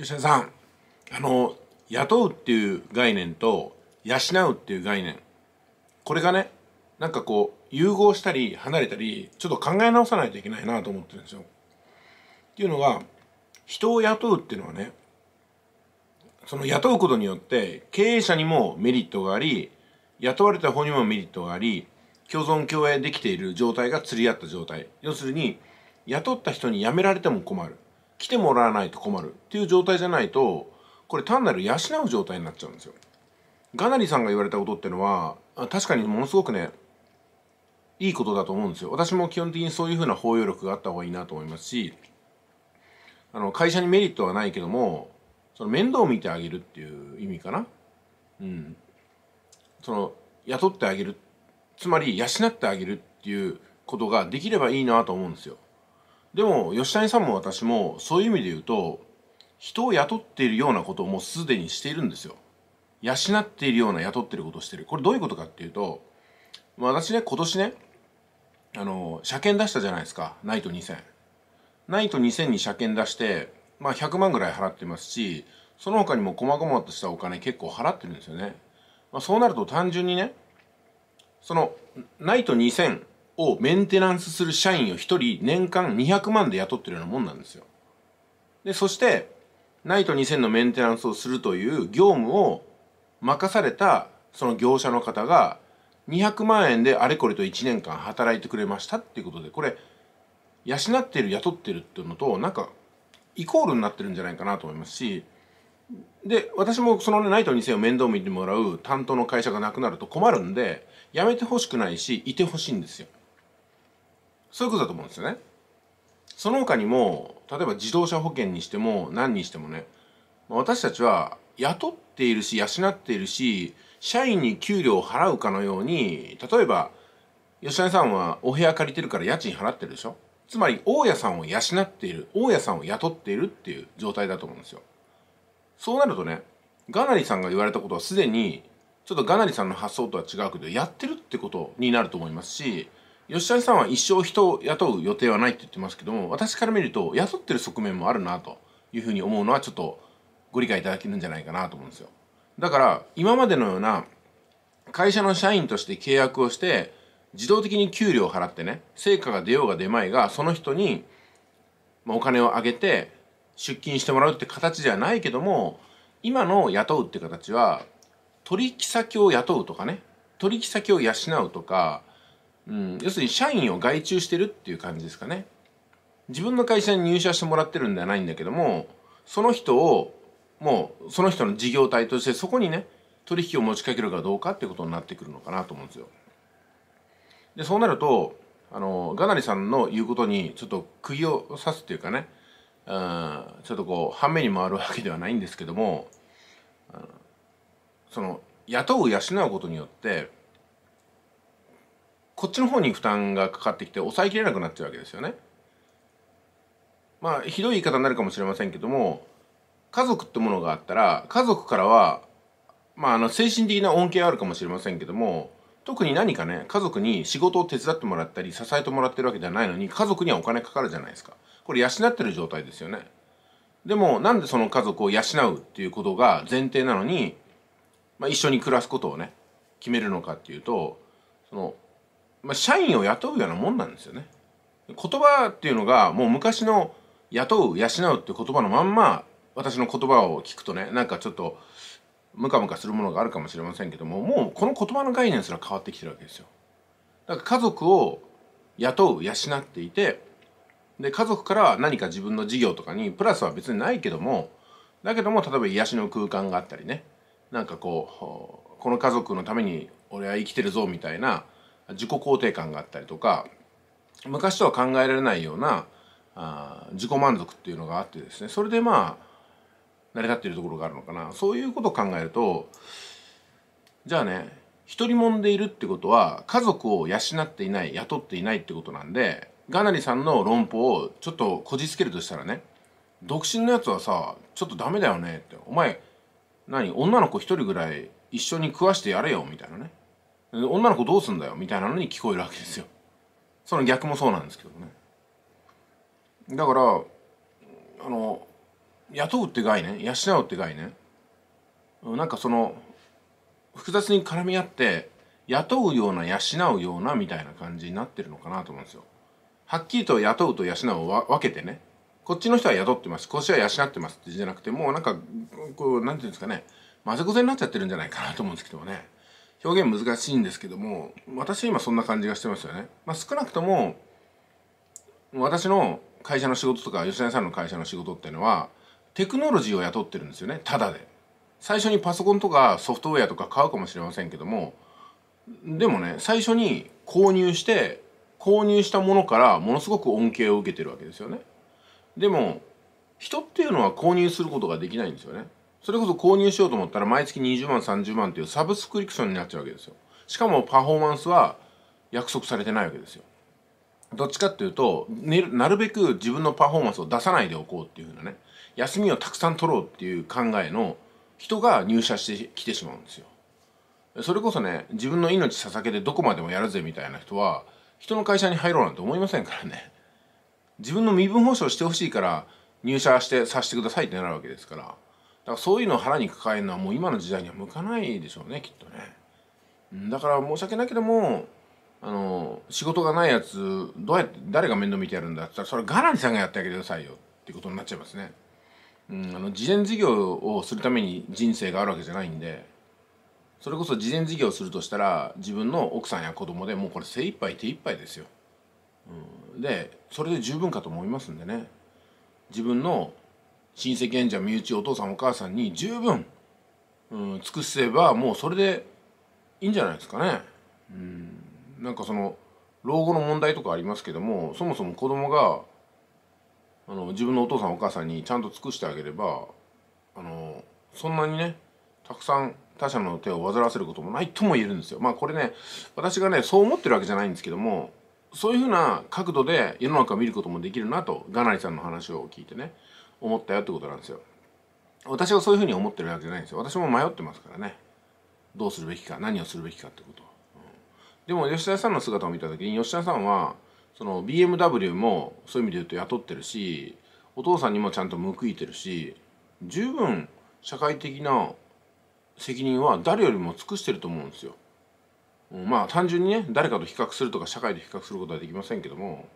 吉田さんあの雇うっていう概念と養うっていう概念これがねなんかこう融合したり離れたりちょっと考え直さないといけないなと思ってるんですよ。っていうのが人を雇うっていうのはねその雇うことによって経営者にもメリットがあり雇われた方にもメリットがあり共存共栄できている状態が釣り合った状態要するに雇った人に辞められても困る来てもらわないと困るっていう状態じゃないとこれ単なる養う状態になっちゃうんですよ。ガナリさんが言われたことってのは確かにものすごくねいいことだと思うんですよ。私も基本的にそういうふうな包容力があった方がいいなと思いますしあの会社にメリットはないけどもその面倒を見てあげるっていう意味かな。うん、その雇ってあげるつまり養ってあげるっていうことができればいいなと思うんですよ。でも吉谷さんも私もそういう意味で言うと人を雇っているようなことをもうすでにしているんですよ。養っているような雇ってることをしている。これどういうことかっていうと私ね今年ねあの車検出したじゃないですかナイト2000。ナイト2000に車検出してまあ100万ぐらい払ってますしその他にも細々としたお金結構払ってるんですよね。まあ、そうなると単純にねそのナイト2000をメンテナンスする社員を1人年間200万で雇ってるようなもんなんですよ。で、そして、ナイト2000のメンテナンスをするという業務を任されたその業者の方が200万円であれこれと1年間働いてくれましたっていうことで、これ、養ってる、雇ってるっていうのと、なんか、イコールになってるんじゃないかなと思いますし、で、私もその、ね、ナイト2000を面倒見てもらう担当の会社がなくなると困るんで、やめてほしくないし、いてほしいんですよ。そういうことだと思うんですよねその他にも例えば自動車保険にしても何にしてもね私たちは雇っているし養っているし社員に給料を払うかのように例えば吉谷さんはお部屋借りてるから家賃払ってるでしょつまり大家さんを養っている大家さんを雇っているっていう状態だと思うんですよそうなるとねガナリさんが言われたことはすでにちょっとガナリさんの発想とは違うけどやってるってことになると思いますし吉田さんは一生人を雇う予定はないって言ってますけども私から見ると雇ってる側面もあるなというふうに思うのはちょっとご理解いただけるんじゃないかなと思うんですよだから今までのような会社の社員として契約をして自動的に給料を払ってね成果が出ようが出まいがその人にお金をあげて出勤してもらうって形ではないけども今の雇うって形は取引先を雇うとかね取引先を養うとかうん、要するに社員を外注してるっていう感じですかね自分の会社に入社してもらってるんではないんだけどもその人をもうその人の事業体としてそこにね取引を持ちかけるかどうかっていうことになってくるのかなと思うんですよ。でそうなるとあのガナリさんの言うことにちょっと釘を刺すっていうかねうんちょっとこう半目に回るわけではないんですけどもその雇う養うことによってこっちの方に負担がかかってきて抑えきれなくなっちゃうわけですよね。まあひどい言い方になるかもしれませんけども家族ってものがあったら家族からは、まあ、あの精神的な恩恵はあるかもしれませんけども特に何かね家族に仕事を手伝ってもらったり支えてもらってるわけじゃないのに家族にはお金かかるじゃないですかこれ養ってる状態ですよねでもなんでその家族を養うっていうことが前提なのに、まあ、一緒に暮らすことをね決めるのかっていうとそのまあ、社員を雇うようなもんなんですよね。言葉っていうのがもう昔の雇う養うっていう言葉のまんま私の言葉を聞くとねなんかちょっとムカムカするものがあるかもしれませんけどももうこの言葉の概念すら変わってきてるわけですよ。だから家族を雇う養っていてで家族から何か自分の事業とかにプラスは別にないけどもだけども例えば癒しの空間があったりねなんかこうこの家族のために俺は生きてるぞみたいな自己肯定感があったりとか昔とは考えられないようなあ自己満足っていうのがあってですねそれでまあ成り立っているところがあるのかなそういうことを考えるとじゃあね一人もんでいるってことは家族を養っていない雇っていないってことなんでガナリさんの論法をちょっとこじつけるとしたらね独身のやつはさちょっとダメだよねってお前何女の子一人ぐらい一緒に食わしてやれよみたいなね女の子どうすんだよみたいなのに聞こえるわけですよその逆もそうなんですけどねだからあの雇うって概念養うって概念なんかその複雑に絡み合って雇うような養うようなみたいな感じになってるのかなと思うんですよはっきりと雇うと養うを分けてねこっちの人は雇ってますこっちは養ってますってじゃなくてもうなんかこうなんていうんですかねまぜこぜになっちゃってるんじゃないかなと思うんですけどね表現難しいんですけども私今そんな感じがしてますよね。まあ、少なくとも私の会社の仕事とか吉田さんの会社の仕事っていうのはテクノロジーを雇ってるんですよねただで。最初にパソコンとかソフトウェアとか買うかもしれませんけどもでもね最初に購入して購入したものからものすごく恩恵を受けてるわけですよね。でも人っていうのは購入することができないんですよね。それこそ購入しようと思ったら毎月20万30万っていうサブスクリプションになっちゃうわけですよしかもパフォーマンスは約束されてないわけですよどっちかっていうと、ね、なるべく自分のパフォーマンスを出さないでおこうっていうふうなね休みをたくさん取ろうっていう考えの人が入社してきてしまうんですよそれこそね自分の命捧げてどこまでもやるぜみたいな人は人の会社に入ろうなんて思いませんからね自分の身分保障してほしいから入社してさせてくださいってなるわけですからからそういうのを腹に抱えるのはもう今の時代には向かないでしょうねきっとね。だから申し訳ないけどもあの仕事がないやつどうやって誰が面倒見てやるんだって言ったらそれガランさんがやってあげてくださいよっていうことになっちゃいますね。うん、あの事前事業をするために人生があるわけじゃないんでそれこそ事前事業をするとしたら自分の奥さんや子供でもうこれ精一杯手一杯ですよ。うん、でそれで十分かと思いますんでね自分の親戚縁者身内お父さんお母さんに十分、うん、尽くせばもうそれでいいんじゃないですかね。うん、なんかその老後の問題とかありますけどもそもそも子供があの自分のお父さんお母さんにちゃんと尽くしてあげればあのそんなにねたくさん他者の手を煩わせることもないとも言えるんですよ。まあこれね私がねそう思ってるわけじゃないんですけどもそういうふうな角度で世の中を見ることもできるなとガナリさんの話を聞いてね思ったよってことなんですよ私はそういうふうに思ってるわけじゃないんですよ私も迷ってますからねどうするべきか何をするべきかってこと、うん、でも吉田さんの姿を見た時に吉田さんはその BMW もそういう意味で言うと雇ってるしお父さんにもちゃんと報いてるし十分社会的な責任は誰よりも尽くしてると思うんですよ。まあ単純にね誰かと比較するとか社会で比較することはできませんけども、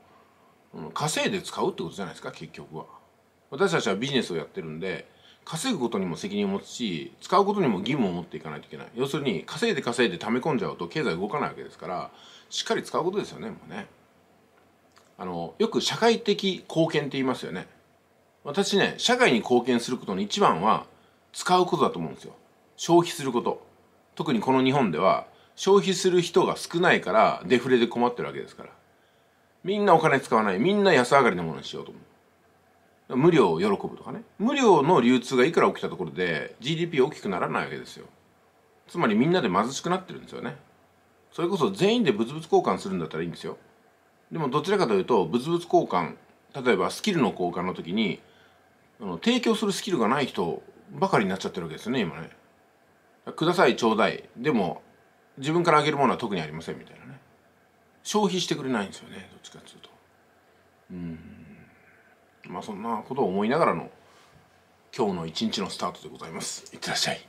稼いで使うってことじゃないですか結局は。私たちはビジネスをやってるんで稼ぐことにも責任を持つし使うことにも義務を持っていかないといけない要するに稼いで稼いで溜め込んじゃうと経済動かないわけですからしっかり使うことですよねもうねあのよく社会的貢献って言いますよね私ね社会に貢献することの一番は使うことだと思うんですよ消費すること特にこの日本では消費する人が少ないからデフレで困ってるわけですからみんなお金使わないみんな安上がりのものにしようと思う無料を喜ぶとかね無料の流通がいくら起きたところで GDP 大きくならないわけですよつまりみんなで貧しくなってるんですよねそれこそ全員で物々交換するんだったらいいんですよでもどちらかというと物々交換例えばスキルの交換の時にあの提供するスキルがない人ばかりになっちゃってるわけですよね今ねくださいちょうだいでも自分からあげるものは特にありませんみたいなね消費してくれないんですよねどっちかっていうとうんまあそんなことを思いながらの今日の一日のスタートでございますいってらっしゃい